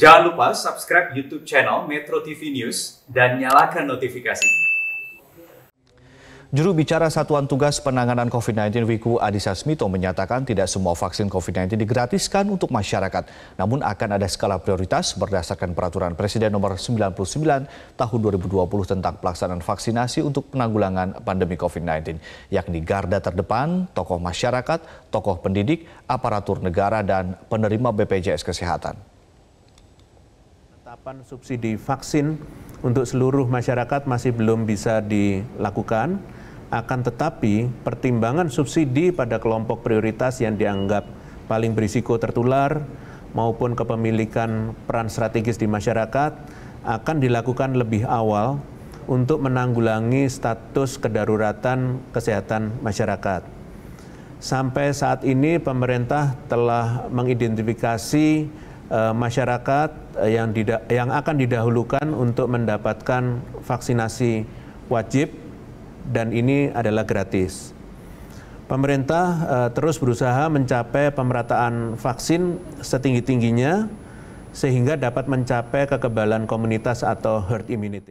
Jangan lupa subscribe YouTube channel Metro TV News dan nyalakan notifikasi. Juru bicara Satuan Tugas Penanganan COVID-19 Wiku Adhisa Smito menyatakan tidak semua vaksin COVID-19 digratiskan untuk masyarakat, namun akan ada skala prioritas berdasarkan peraturan Presiden nomor 99 tahun 2020 tentang pelaksanaan vaksinasi untuk penanggulangan pandemi COVID-19, yakni garda terdepan, tokoh masyarakat, tokoh pendidik, aparatur negara dan penerima BPJS Kesehatan penetapan subsidi vaksin untuk seluruh masyarakat masih belum bisa dilakukan. Akan tetapi, pertimbangan subsidi pada kelompok prioritas yang dianggap paling berisiko tertular maupun kepemilikan peran strategis di masyarakat akan dilakukan lebih awal untuk menanggulangi status kedaruratan kesehatan masyarakat. Sampai saat ini pemerintah telah mengidentifikasi Eh, masyarakat eh, yang yang akan didahulukan untuk mendapatkan vaksinasi wajib dan ini adalah gratis. Pemerintah uh, terus berusaha mencapai pemerataan vaksin setinggi-tingginya sehingga dapat mencapai kekebalan komunitas atau herd immunity.